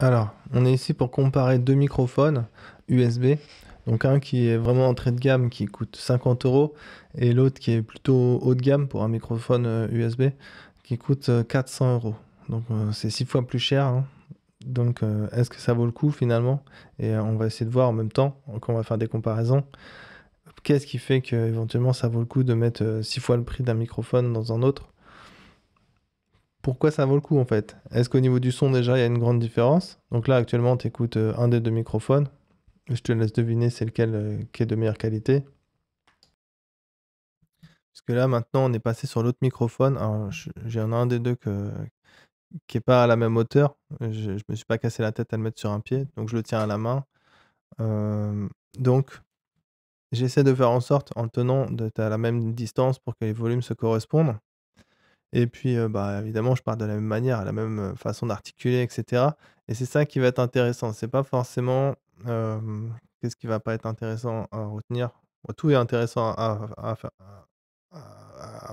Alors, on est ici pour comparer deux microphones USB. Donc un qui est vraiment entrée de gamme qui coûte 50 euros et l'autre qui est plutôt haut de gamme pour un microphone USB euh, qui coûte 400 euh, euros. Donc euh, c'est six fois plus cher. Hein. Donc est-ce que ça vaut le coup finalement Et on va essayer de voir en même temps, quand on va faire des comparaisons, qu'est-ce qui fait que éventuellement ça vaut le coup de mettre six fois le prix d'un microphone dans un autre pourquoi ça vaut le coup en fait Est-ce qu'au niveau du son déjà il y a une grande différence Donc là actuellement tu écoutes euh, un des deux microphones. Je te laisse deviner c'est lequel euh, qui est de meilleure qualité. Parce que là maintenant on est passé sur l'autre microphone. Alors j'ai un des deux qui n'est pas à la même hauteur. Je ne me suis pas cassé la tête à le mettre sur un pied. Donc je le tiens à la main. Euh, donc j'essaie de faire en sorte en le tenant d'être à la même distance pour que les volumes se correspondent. Et puis, euh, bah, évidemment, je parle de la même manière, à la même euh, façon d'articuler, etc. Et c'est ça qui va être intéressant. C'est pas forcément qu'est-ce qui va pas être intéressant à retenir. tout est intéressant à,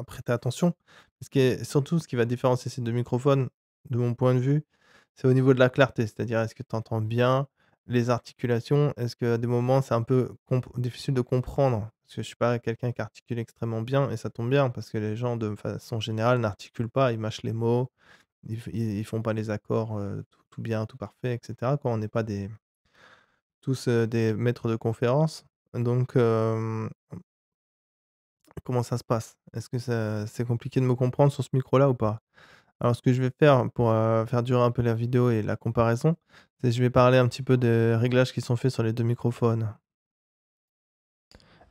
prêter attention. parce qui surtout, ce qui va différencier ces deux microphones, de mon point de vue, c'est au niveau de la clarté. C'est-à-dire, est-ce que tu entends bien les articulations Est-ce qu'à des moments, c'est un peu difficile de comprendre que je suis pas quelqu'un qui articule extrêmement bien, et ça tombe bien, parce que les gens, de façon générale, n'articulent pas, ils mâchent les mots, ils, font pas les accords tout, bien, tout parfait, etc. Quand on n'est pas des tous des maîtres de conférence Donc, comment ça se passe Est-ce que c'est compliqué de me comprendre sur ce micro-là ou pas alors, ce que je vais faire pour faire durer un peu la vidéo et la comparaison, c'est je vais parler un petit peu des réglages qui sont faits sur les deux microphones.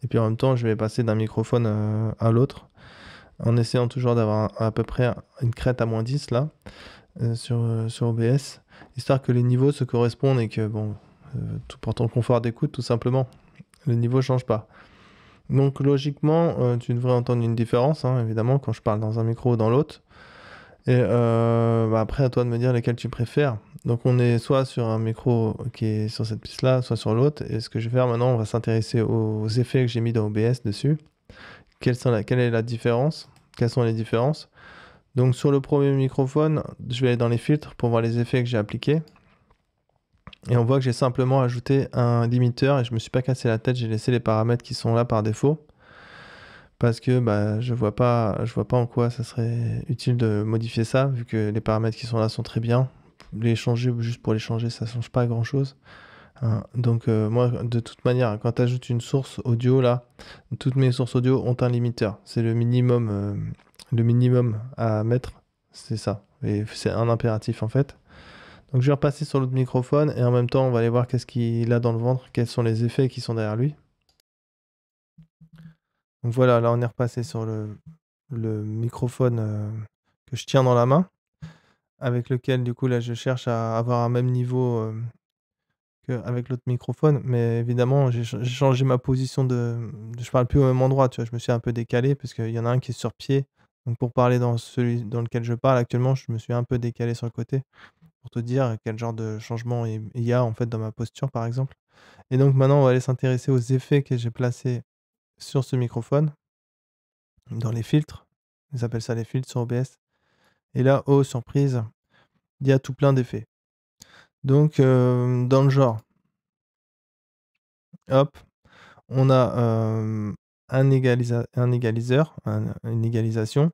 Et puis en même temps, je vais passer d'un microphone euh, à l'autre en essayant toujours d'avoir à peu près une crête à moins 10 là euh, sur, euh, sur OBS, histoire que les niveaux se correspondent et que, bon, tout pour ton confort d'écoute tout simplement, le niveau ne change pas. Donc logiquement, tu devrais entendre une différence, hein, évidemment, quand je parle dans un micro ou dans l'autre. Et bah, après, à toi de me dire lesquels tu préfères. Donc on est soit sur un micro qui est sur cette piste-là, soit sur l'autre. Et ce que je vais faire maintenant, on va s'intéresser aux effets que j'ai mis dans OBS dessus. Quelle, est la différence Quelles sont les différences Donc sur le premier microphone, je vais aller dans les filtres pour voir les effets que j'ai appliqués. Et on voit que j'ai simplement ajouté un limiteur et je ne me suis pas cassé la tête, j'ai laissé les paramètres qui sont là par défaut. Parce que bah, je vois vois pas en quoi ça serait utile de modifier ça, vu que les paramètres qui sont là sont très bien les changer juste pour les changer, ça change pas grand chose. Hein. donc euh, moi, de toute manière, quand tu ajoutes une source audio, là, toutes mes sources audio ont un limiteur. C'est le minimum, euh, le minimum à mettre. C'est ça. Et c'est un impératif en fait. Donc je vais repasser sur l'autre microphone et en même temps on va aller voir qu'est-ce qu'il a dans le ventre, quels sont les effets qui sont derrière lui. Donc voilà, là on est repassé sur le, le microphone euh, que je tiens dans la main avec lequel, du coup, là, je cherche à avoir un même niveau qu'avec l'autre microphone. Mais évidemment, j'ai changé ma position de. Je parle plus au même endroit, tu vois. Je me suis un peu décalé parce qu'il y en a un qui est sur pied. Donc, pour parler dans celui dans lequel je parle actuellement, je me suis un peu décalé sur le côté pour te dire quel genre de changement il y a en fait dans ma posture, par exemple. Et donc, maintenant, on va aller s'intéresser aux effets que j'ai placés sur ce microphone dans les filtres. Ils appellent ça les filtres sur OBS. Et là, oh, surprise, il y a tout plein d'effets. Donc, euh, dans le genre, hop, on a euh, un, égaliseur, une égalisation,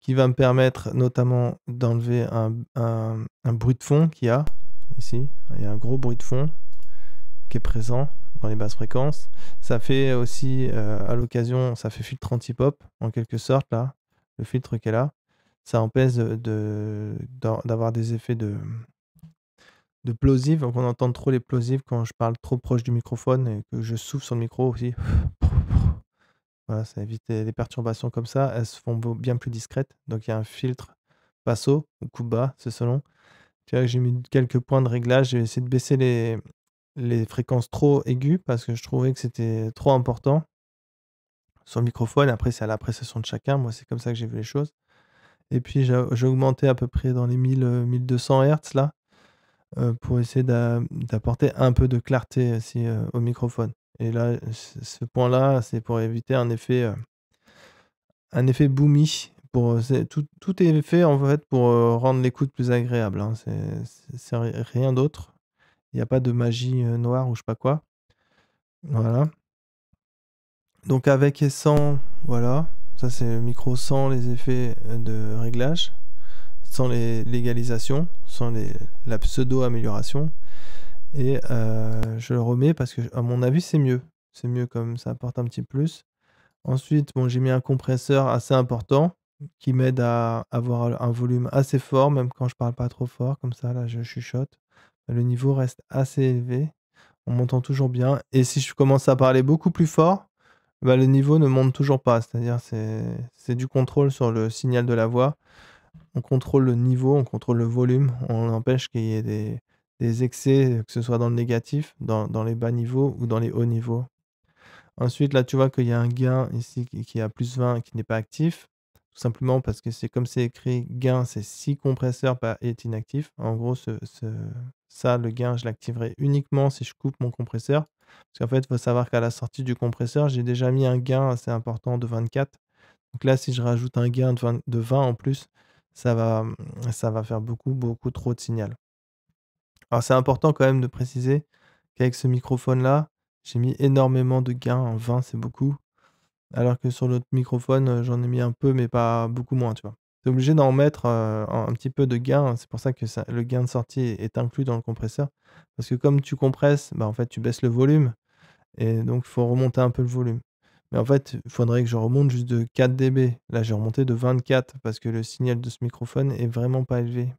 qui va me permettre notamment d'enlever un, bruit de fond qu'il y a ici. Il y a un gros bruit de fond qui est présent dans les basses fréquences. Ça fait aussi, euh, à l'occasion, ça fait filtre anti-pop, en quelque sorte, là, le filtre qui est là ça empêche d'avoir des effets de, de Donc on entend trop les plosives quand je parle trop proche du microphone et que je souffle sur le micro aussi. Voilà, ça évite les perturbations comme ça. Elles se font bien plus discrètes. Donc il y a un filtre basso ou coup bas, c'est selon. j'ai mis quelques points de réglage. J'ai essayé de baisser les, les fréquences trop aiguës parce que je trouvais que c'était trop important sur le microphone. Après, c'est à l'appréciation de chacun. Moi, c'est comme ça que j'ai vu les choses. Et puis j'ai augmenté à peu près dans les 1000, 1200 Hz là, euh, pour essayer d'apporter un peu de clarté aussi euh, euh, au microphone. Et là, ce point-là, c'est pour éviter un effet, un effet boomy. Pour, tout, est fait en fait pour rendre l'écoute plus agréable. Hein. C'est rien d'autre. Il n'y a pas de magie noire ou je sais pas quoi. Voilà. Donc avec et sans, voilà. Ça, c'est le micro sans les effets de réglage, sans les sans la pseudo-amélioration. Et euh, je le remets parce que, à mon avis, c'est mieux. C'est mieux comme ça apporte un petit plus. Ensuite, bon, j'ai mis un compresseur assez important qui m'aide à avoir un volume assez fort, même quand je parle pas trop fort. Comme ça, là, je chuchote. Le niveau reste assez élevé. On m'entend toujours bien. Et si je commence à parler beaucoup plus fort, bah, le niveau ne monte toujours pas. C'est-à-dire, c'est du contrôle sur le signal de la voix. On contrôle le niveau, on contrôle le volume, on empêche qu'il y ait des, excès, que ce soit dans le négatif, dans, les bas niveaux ou dans les hauts niveaux. Ensuite, là, tu vois qu'il y a un gain ici qui est à plus 20 et qui n'est pas actif. Tout simplement parce que c'est comme c'est écrit gain, c'est si compresseur est inactif. En gros, ça, le gain, je l'activerai uniquement si je coupe mon compresseur parce qu'en fait, il faut savoir qu'à la sortie du compresseur, j'ai déjà mis un gain assez important de 24. Donc là, si je rajoute un gain de 20, en plus, ça va, ça va faire beaucoup, beaucoup trop de signal. Alors c'est important quand même de préciser qu'avec ce microphone-là, j'ai mis énormément de gains. 20, c'est beaucoup. Alors que sur l'autre microphone, euh, j'en ai mis un peu, mais pas beaucoup moins, tu vois obligé d'en mettre euh, un, petit peu de gain. C'est pour ça que ça, le gain de sortie est, inclus dans le compresseur. Parce que comme tu compresses, bah, en fait, tu baisses le volume. Et donc, il faut remonter un peu le volume. Mais en fait, il faudrait que je remonte juste de 4 dB. Là, j'ai remonté de 24 parce que le signal de ce microphone est vraiment pas élevé.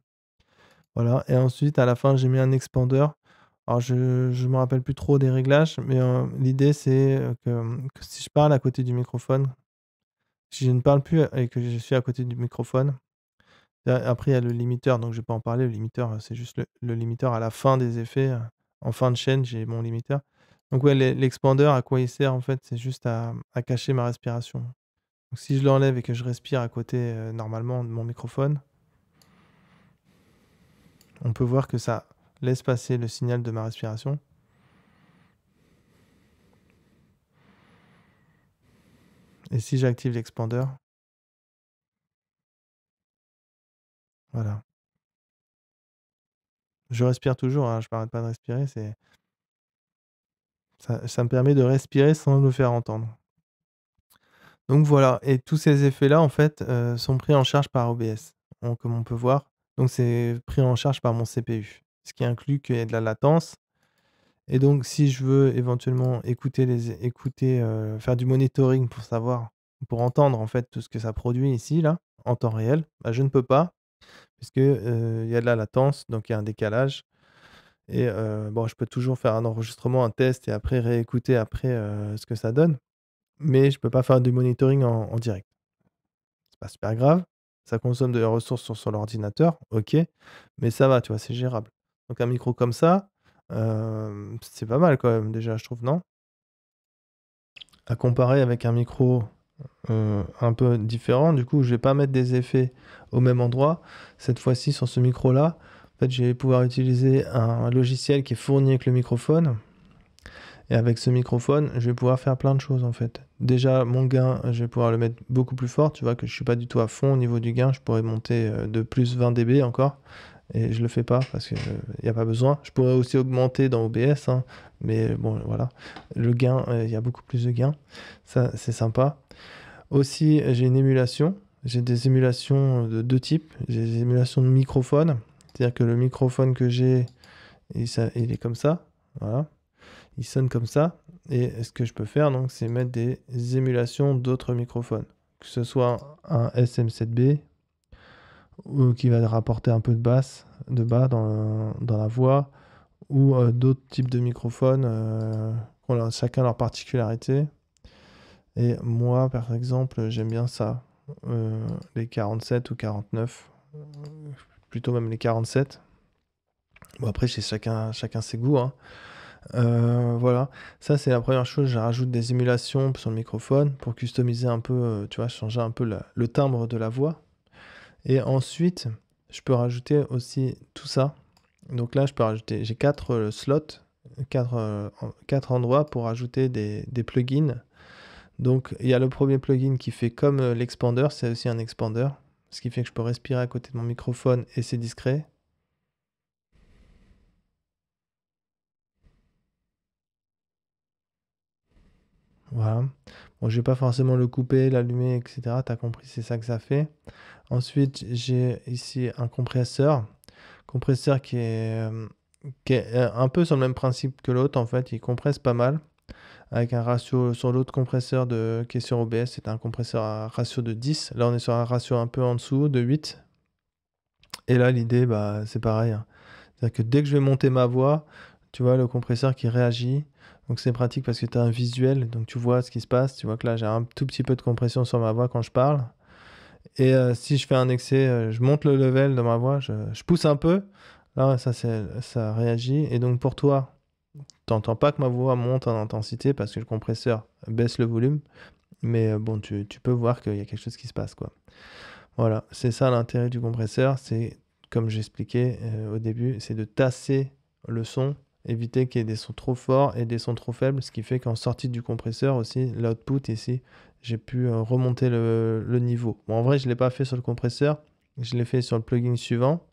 Voilà. Et ensuite, à la fin, j'ai mis un expandeur. Alors, je me rappelle plus trop des réglages, mais euh, l'idée, c'est euh, que, si je parle à côté du microphone, si je ne parle plus et que je suis à côté du microphone, après il y a le limiteur, donc je ne vais pas en parler. Le limiteur, c'est juste le, limiteur à la fin des effets. Euh, en fin de chaîne, j'ai mon limiteur. Donc ouais, l'expander, à quoi il sert en fait C'est juste à, cacher ma respiration. Donc si je l'enlève et que je respire à côté euh, normalement de mon microphone, on peut voir que ça laisse passer le signal de ma respiration. Et si j'active l'expander Voilà. Je respire toujours, hein, je parle pas de respirer. Ça, me permet de respirer sans le faire entendre. Donc voilà, et tous ces effets-là, en fait, euh, sont pris en charge par OBS, comme on peut voir. Donc c'est pris en charge par mon CPU, ce qui inclut qu'il y ait de la latence, et donc, si je veux éventuellement écouter, les, euh, faire du monitoring pour savoir, pour entendre en fait tout ce que ça produit ici, là, en temps réel, bah, je ne peux pas, Puisque euh, il y a de la latence, donc il y a un décalage. Et euh, bon, je peux toujours faire un enregistrement, un test, et après réécouter après ce que ça donne, mais je ne peux pas faire du monitoring en, direct. C'est pas super grave, ça consomme de la sur, sur l'ordinateur, ok, mais ça va, tu vois, c'est gérable. Donc un micro comme ça, euh, c'est pas mal quand même déjà, je trouve, non À comparer avec un micro euh, un peu différent, du coup, je vais pas mettre des effets au même endroit. Cette fois-ci, sur ce micro-là, en fait, je vais pouvoir utiliser un logiciel qui est fourni avec le microphone. Et avec ce microphone, je vais pouvoir faire plein de choses en fait. Déjà, mon gain, je vais pouvoir le mettre beaucoup plus fort. Tu vois que je suis pas du tout à fond au niveau du gain. Je pourrais monter euh, de plus 20 dB encore et je le fais pas parce qu'il n'y euh, a pas besoin. Je pourrais aussi augmenter dans OBS, hein, mais bon, voilà. Le gain, il euh, y a beaucoup plus de gains. Ça, c'est sympa. Aussi, j'ai une émulation. J'ai des émulations de deux types. J'ai des émulations de microphone. C'est-à-dire que le microphone que j'ai, il, il, est comme ça. Voilà. Il sonne comme ça. Et ce que je peux faire, donc, c'est mettre des émulations d'autres microphones. Que ce soit un SM7B ou qui va rapporter un peu de basse, de bas dans, la voix, ou euh, d'autres types de microphones, voilà, euh, chacun leur particularité. Et moi, par exemple, j'aime bien ça, euh, les 47 ou 49, plutôt même les 47. Bon, après, c'est chacun, chacun ses goûts. Hein. voilà, ça c'est la première chose. Je rajoute des émulations sur le microphone pour customiser un peu, tu vois, changer un peu le timbre de la voix. Et ensuite, je peux rajouter aussi tout ça. Donc là, je peux rajouter, j'ai quatre euh, slots, euh, quatre, endroits pour rajouter des, des plugins. Donc il y a le premier plugin qui fait comme euh, l'expander, c'est aussi un expander, ce qui fait que je peux respirer à côté de mon microphone et c'est discret. Voilà. Bon, je vais pas forcément le couper, l'allumer, etc. Tu as compris, c'est ça que ça fait. Ensuite, j'ai ici un compresseur. Compresseur qui est, est euh, un peu sur le même principe que l'autre, en fait. Il compresse pas mal. Avec un ratio sur l'autre compresseur de, qui est sur OBS, c'est un compresseur à ratio de 10. Là, on est sur un ratio un peu en dessous, de 8. Et là, l'idée, bah, c'est pareil. Hein. C'est-à-dire que dès que je vais monter ma voix, tu vois le compresseur qui réagit. Donc c'est pratique parce que tu as un visuel, donc tu vois ce qui se passe. Tu vois que là j'ai un tout petit peu de compression sur ma voix quand je parle. Et euh, si je fais un excès, euh, je monte le level de ma voix, je, pousse un peu. Là ça, ça réagit. Et donc pour toi, tu n'entends pas que ma voix monte en intensité parce que le compresseur baisse le volume. Mais euh, bon, tu, peux voir qu'il y a quelque chose qui se passe. quoi. Voilà, c'est ça l'intérêt du compresseur. C'est, comme j'expliquais au début, c'est de tasser le son éviter qu'il y ait des sons trop forts et des sons trop faibles, ce qui fait qu'en sortie du compresseur aussi, l'output ici, j'ai pu euh, remonter le, niveau. en vrai, je ne l'ai pas fait sur le compresseur, je l'ai fait sur le plugin suivant,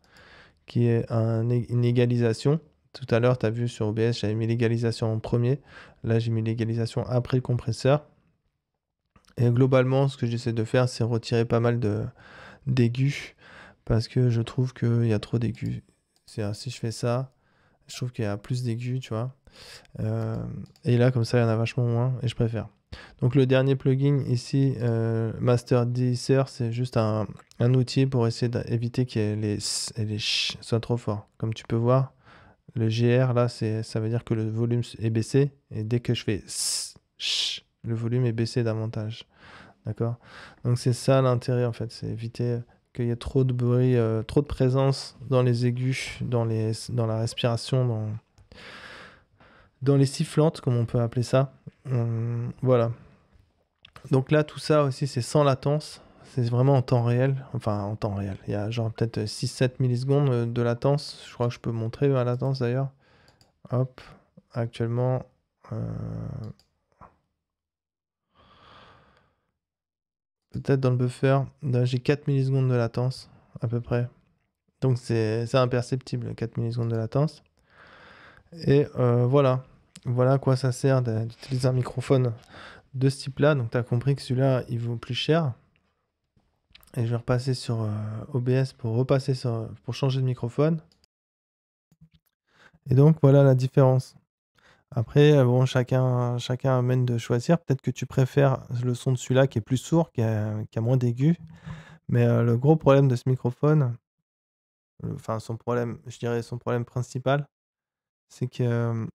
qui est une égalisation. Tout à l'heure, tu as vu sur OBS, j'avais mis l'égalisation en premier. Là, j'ai mis l'égalisation après le compresseur. Et globalement, ce que j'essaie de faire, c'est retirer pas mal d'aigus, parce que je trouve qu'il y a trop d'aigus. cest si je fais ça, je trouve qu'il y a plus d'aigus, tu vois. Euh, et là, comme ça, il y en a vachement moins et je préfère. Donc le dernier plugin ici, euh, Master Deezer, c'est juste un, outil pour essayer d'éviter que les s et les ch soient trop forts. Comme tu peux voir, le GR là, ça veut dire que le volume est baissé et dès que je fais s, le volume est baissé davantage. D'accord Donc c'est ça l'intérêt en fait, c'est éviter qu'il y a trop de bruit, euh, trop de présence dans les aigus, dans, les, dans la respiration, dans, dans les sifflantes, comme on peut appeler ça. Euh, voilà. Donc là, tout ça aussi, c'est sans latence. C'est vraiment en temps réel. Enfin, en temps réel. Il y a genre peut-être 6-7 millisecondes de latence. Je crois que je peux montrer la latence d'ailleurs. Hop. Actuellement. Euh... peut-être dans le buffer, j'ai 4 millisecondes de latence à peu près. Donc c'est imperceptible, 4 millisecondes de latence. Et euh, voilà, voilà à quoi ça sert d'utiliser un microphone de ce type-là. Donc tu as compris que celui-là, il vaut plus cher. Et je vais repasser sur euh, OBS pour repasser sur, pour changer de microphone. Et donc voilà la différence. Après, euh, bon, chacun, chacun amène de choisir. Peut-être que tu préfères le son de celui-là qui est plus sourd, qui a, moins d'aigu. Mais euh, le gros problème de ce microphone, enfin son problème, je dirais son problème principal, c'est que euh,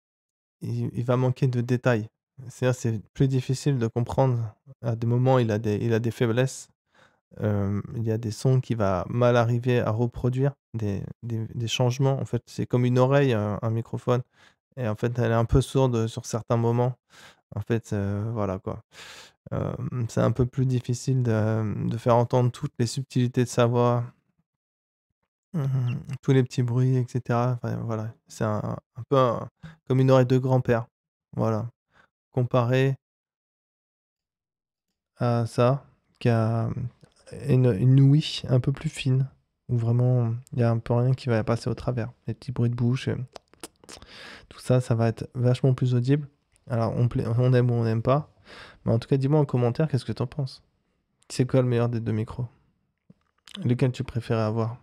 il, va manquer de détails. C'est-à-dire c'est plus difficile de comprendre. À des moments, il a des, il a des faiblesses. il y a des sons qui va mal arriver à reproduire, des, des, des changements. En fait, c'est comme une oreille, un microphone. Et en fait, elle est un peu sourde sur certains moments. En fait, euh, voilà quoi. c'est un peu plus difficile de, faire entendre toutes les subtilités de sa voix, mmh, tous les petits bruits, etc. Enfin, voilà, c'est un, peu comme une oreille de grand-père. Voilà. Comparé à ça, qui a une, une ouïe un peu plus fine, où vraiment il n'y a un peu rien qui va passer au travers. Les petits bruits de bouche, tout ça, ça va être vachement plus audible. Alors, on, aime ou on n'aime pas. Mais en tout cas, dis-moi en commentaire, qu'est-ce que t'en penses C'est quoi le meilleur des deux micros Lequel tu préférais avoir